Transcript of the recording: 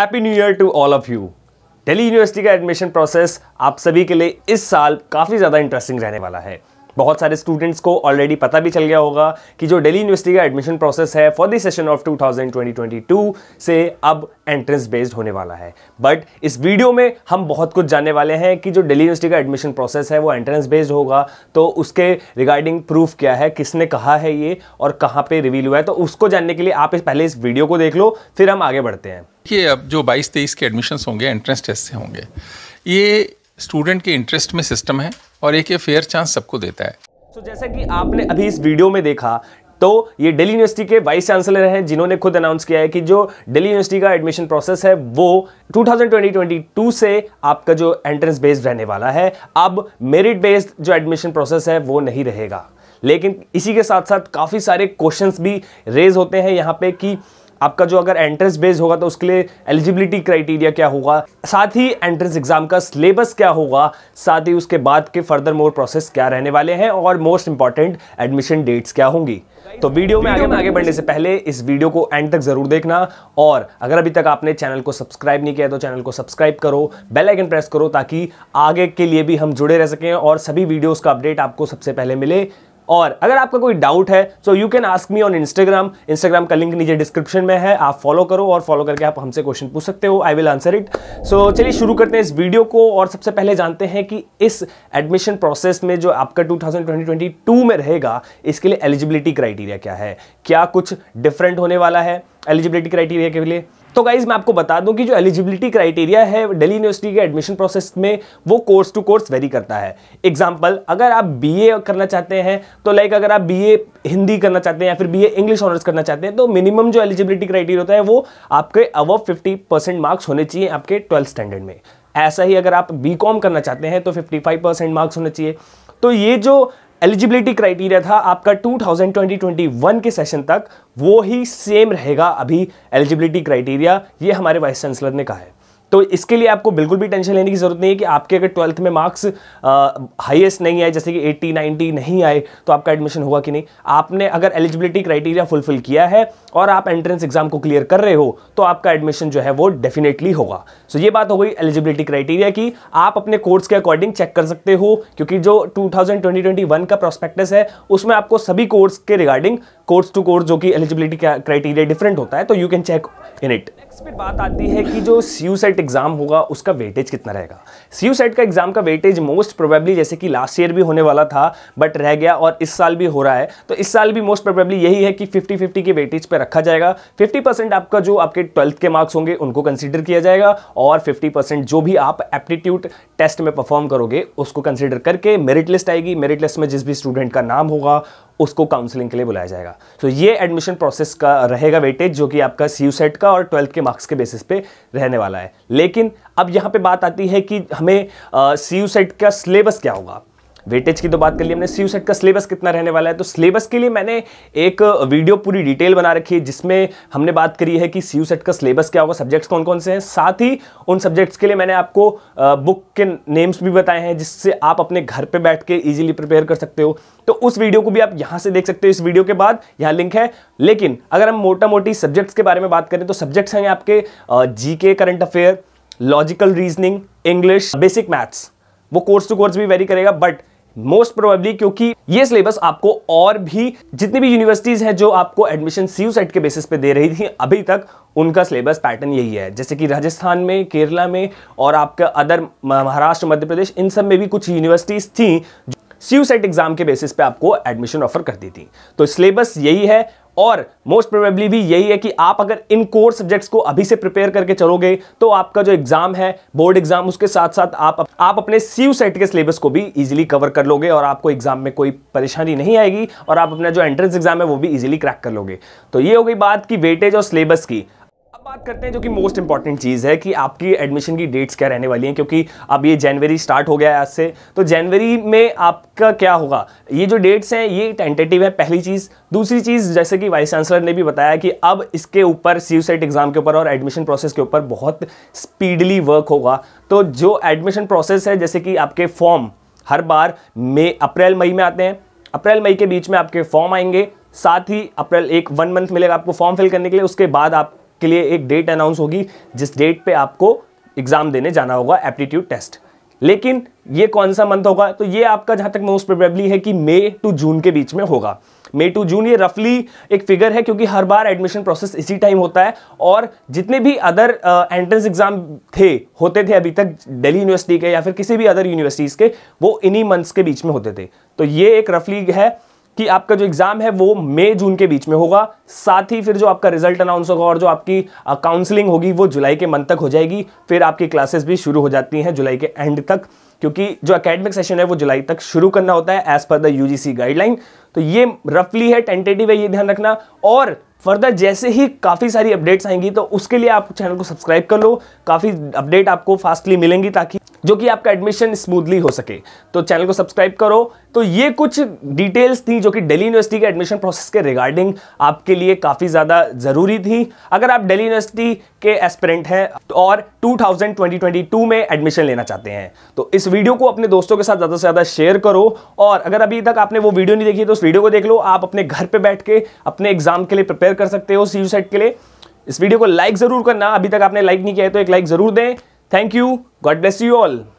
Happy new year to all of you Delhi university का admission process आप सभी के लिए इस साल काफ़ी ज़्यादा इंटरेस्टिंग रहने वाला है बहुत सारे स्टूडेंट्स को ऑलरेडी पता भी चल गया होगा कि जो दिल्ली यूनिवर्सिटी का एडमिशन प्रोसेस है फॉर द सेशन ऑफ 2020-2022 से अब एंट्रेंस बेस्ड होने वाला है बट इस वीडियो में हम बहुत कुछ जानने वाले हैं कि जो दिल्ली यूनिवर्सिटी का एडमिशन प्रोसेस है वो एंट्रेंस बेस्ड होगा तो उसके रिगार्डिंग प्रूफ क्या है किसने कहा है ये और कहाँ पर रिवील हुआ है तो उसको जानने के लिए आप इस पहले इस वीडियो को देख लो फिर हम आगे बढ़ते हैं देखिए अब जो बाईस तेईस के एडमिशन होंगे एंट्रेंस टेस्ट से होंगे ये स्टूडेंट के इंटरेस्ट में सिस्टम है और एक ये फेयर चांस सबको देता है तो जैसा कि आपने अभी इस वीडियो में देखा तो ये दिल्ली यूनिवर्सिटी के वाइस चांसलर हैं जिन्होंने खुद अनाउंस किया है कि जो दिल्ली यूनिवर्सिटी का एडमिशन प्रोसेस है वो 2020-2022 से आपका जो एंट्रेंस बेस्ड रहने वाला है अब मेरिट बेस्ड जो एडमिशन प्रोसेस है वो नहीं रहेगा लेकिन इसी के साथ साथ काफ़ी सारे क्वेश्चंस भी रेज होते हैं यहाँ पे कि आपका जो अगर एंट्रेंस बेस होगा तो उसके लिए एलिजिबिलिटी क्राइटेरिया क्या होगा साथ ही एंट्रेंस एग्जाम का सिलेबस क्या होगा साथ ही उसके बाद के फर्दर मोर प्रोसेस क्या रहने वाले हैं और मोस्ट इंपॉर्टेंट एडमिशन डेट्स क्या होंगी तो वीडियो में आगे में आगे बढ़ने से पहले इस वीडियो को एंड तक जरूर देखना और अगर अभी तक आपने चैनल को सब्सक्राइब नहीं किया तो चैनल को सब्सक्राइब करो बेल आइकन प्रेस करो ताकि आगे के लिए भी हम जुड़े रह सकें और सभी वीडियोस का अपडेट आपको सबसे पहले मिले और अगर आपका कोई डाउट है so you can ask me on Instagram Instagram का लिंक नीचे डिस्क्रिप्शन में है आप फॉलो करो और फॉलो करके आप हमसे क्वेश्चन पूछ सकते हो I will answer it so चलिए शुरू करते हैं इस वीडियो को और सबसे पहले जानते हैं कि इस एडमिशन प्रोसेस में जो आपका टू में रहेगा इसके लिए एलिजिबिलिटी क्राइटेरिया क्या है क्या कुछ डिफरेंट होने वाला है एलिजिबिलिटी क्राइटेरिया के लिए तो गाइज मैं आपको बता दूं कि जो एलिजिबिलिटी क्राइटेरिया है दिल्ली यूनिवर्सिटी के एडमिशन प्रोसेस में वो कोर्स टू कोर्स वेरी करता है एग्जाम्पल अगर आप बीए करना चाहते हैं तो लाइक अगर आप बीए हिंदी करना चाहते हैं या फिर बीए इंग्लिश ऑनर्स करना चाहते हैं तो मिनिमम जो एलिजिबिलिटी क्राइटेरिया होता है वो आपके अव फिफ्टी मार्क्स होने चाहिए आपके ट्वेल्थ स्टैंडर्ड में ऐसा ही अगर आप बी करना चाहते हैं तो फिफ्टी मार्क्स होने चाहिए तो ये जो एलिजिबिलिटी क्राइटेरिया था आपका 2020 21 के सेशन तक वो ही सेम रहेगा अभी एलिजिबिलिटी क्राइटेरिया ये हमारे वाइस चांसलर ने कहा है तो इसके लिए आपको बिल्कुल भी टेंशन लेने की ज़रूरत नहीं है कि आपके अगर ट्वेल्थ में मार्क्स हाईएस्ट नहीं आए जैसे कि एट्टी 90 नहीं आए तो आपका एडमिशन होगा कि नहीं आपने अगर एलिजिबिलिटी क्राइटेरिया फुलफिल किया है और आप एंट्रेंस एग्जाम को क्लियर कर रहे हो तो आपका एडमिशन जो है वो डेफिनेटली होगा सो so, ये बात हो गई एलिजिबिलिटी क्राइटेरिया की आप अपने कोर्स के अकॉर्डिंग चेक कर सकते हो क्योंकि जो टू थाउजेंड का प्रोस्पेक्टस है उसमें आपको सभी कोर्स के रिगार्डिंग कोर्स टू कोर्स जो कि एलिजिबिलिटी क्राइटेरिया डिफरेंट होता है तो you can check in it next फिर बात आती है कि जो सी यू सेट एग्जाम होगा उसका वेटेज कितना रहेगा सी यू सेट का एग्जाम का वेटेज मोस्ट प्रोबेबली जैसे कि लास्ट ईयर भी होने वाला था बट रह गया और इस साल भी हो रहा है तो इस साल भी मोस्ट प्रोबेबली यही है कि 50 50 के वेटेज पे रखा जाएगा 50 परसेंट आपका जो आपके ट्वेल्थ के मार्क्स होंगे उनको कंसिडर किया जाएगा और फिफ्टी परसेंट जो भी आप एप्टीट्यूड टेस्ट में परफॉर्म करोगे उसको कंसिडर करके मेरिट लिस्ट आएगी मेरिट लिस्ट में जिस भी स्टूडेंट का नाम होगा उसको काउंसलिंग के लिए बुलाया जाएगा तो ये एडमिशन प्रोसेस का रहेगा वेटेज जो कि आपका सी सेट का और ट्वेल्थ के मार्क्स के बेसिस पे रहने वाला है लेकिन अब यहाँ पे बात आती है कि हमें सी सेट का सिलेबस क्या होगा वेटेज की तो बात कर ली हमने सी सेट का सिलेबस कितना रहने वाला है तो सिलेबस के लिए मैंने एक वीडियो पूरी डिटेल बना रखी है जिसमें हमने बात करी है कि सी सेट का सिलेबस क्या होगा सब्जेक्ट्स कौन कौन से हैं साथ ही उन सब्जेक्ट्स के लिए मैंने आपको बुक के नेम्स भी बताए हैं जिससे आप अपने घर पर बैठ के ईजिली प्रिपेयर कर सकते हो तो उस वीडियो को भी आप यहाँ से देख सकते हो इस वीडियो के बाद यहाँ लिंक है लेकिन अगर हम मोटा मोटी सब्जेक्ट्स के बारे में बात करें तो सब्जेक्ट्स हैं आपके G current affair logical reasoning English basic maths वो कोर्स टू कोर्स भी वेरी करेगा बट मोस्ट प्रोबेबली क्योंकि ये सिलेबस आपको और भी जितनी भी यूनिवर्सिटीज़ हैं जो आपको एडमिशन सी सेट के बेसिस पे दे रही थी अभी तक उनका सिलेबस पैटर्न यही है जैसे कि राजस्थान में केरला में और आपका अदर महाराष्ट्र मध्य प्रदेश इन सब में भी कुछ यूनिवर्सिटीज़ थी सी सेट एग्ज़ाम के बेसिस पे आपको एडमिशन ऑफर करती थी तो सिलेबस यही है और मोस्ट प्रोबेबली भी यही है कि आप अगर इन कोर सब्जेक्ट्स को अभी से प्रिपेयर करके चलोगे तो आपका जो एग्जाम है बोर्ड एग्जाम उसके साथ साथ आप आप अपने सी यू सेट के सिलेबस को भी इजीली कवर कर लोगे और आपको एग्जाम में कोई परेशानी नहीं आएगी और आप अपना जो एंट्रेंस एग्जाम है वो भी इजिली क्रैक कर लोगे तो ये हो गई बात की वेटेज और सिलेबस की अब बात करते हैं जो कि मोस्ट इंपॉर्टेंट चीज़ है कि आपकी एडमिशन की डेट्स क्या रहने वाली हैं क्योंकि अब ये जनवरी स्टार्ट हो गया है आज से तो जनवरी में आपका क्या होगा ये जो डेट्स हैं ये टेंटेटिव है पहली चीज़ दूसरी चीज़ जैसे कि वाइस चांसलर ने भी बताया कि अब इसके ऊपर सी यू सेट एग्ज़ाम के ऊपर और एडमिशन प्रोसेस के ऊपर बहुत स्पीडली वर्क होगा तो जो एडमिशन प्रोसेस है जैसे कि आपके फॉर्म हर बार मई अप्रैल मई में आते हैं अप्रैल मई के बीच में आपके फॉर्म आएंगे साथ ही अप्रैल एक वन मंथ मिलेगा आपको फॉर्म फिल करने के लिए उसके बाद आप के लिए एक डेट अनाउंस होगी जिस डेट पे आपको एग्ज़ाम देने जाना होगा एप्टीट्यूड टेस्ट लेकिन ये कौन सा मंथ होगा तो ये आपका जहां तक मोस्ट प्रोबेबली है कि मे टू जून के बीच में होगा मे टू जून ये रफली एक फिगर है क्योंकि हर बार एडमिशन प्रोसेस इसी टाइम होता है और जितने भी अदर एंट्रेंस एग्जाम थे होते थे अभी तक दिल्ली यूनिवर्सिटी के या फिर किसी भी अदर यूनिवर्सिटीज़ के वो इन्हीं मंथ्स के बीच में होते थे तो ये एक रफली है कि आपका जो एग्जाम है वो मई जून के बीच में होगा साथ ही फिर जो आपका रिजल्ट अनाउंस होगा और जो आपकी काउंसलिंग होगी वो जुलाई के मंथ तक हो जाएगी फिर आपकी क्लासेस भी शुरू हो जाती हैं जुलाई के एंड तक क्योंकि जो अकेडमिक सेशन है वो जुलाई तक शुरू करना होता है as per the you guideline तो ये रफली है टेंटेटिव है ये ध्यान रखना और फर्दर जैसे ही काफ़ी सारी अपडेट्स आएंगी तो उसके लिए आप चैनल को सब्सक्राइब कर लो काफ़ी अपडेट आपको फास्टली मिलेंगी ताकि जो कि आपका एडमिशन स्मूथली हो सके तो चैनल को सब्सक्राइब करो तो ये कुछ डिटेल्स थी जो कि दिल्ली यूनिवर्सिटी के एडमिशन प्रोसेस के रिगार्डिंग आपके लिए काफ़ी ज़्यादा ज़रूरी थी अगर आप दिल्ली यूनिवर्सिटी के एस्पिरेंट हैं और 2000 2022 में एडमिशन लेना चाहते हैं तो इस वीडियो को अपने दोस्तों के साथ ज़्यादा से ज़्यादा शेयर करो और अगर अभी तक आपने वो वीडियो नहीं देखी तो उस वीडियो को देख लो आप अपने घर पर बैठ के अपने एग्जाम के लिए प्रिपेयर कर सकते हो सी सेट के लिए इस वीडियो को लाइक ज़रूर करना अभी तक आपने लाइक नहीं किया है तो एक लाइक ज़रूर दें Thank you. God bless you all.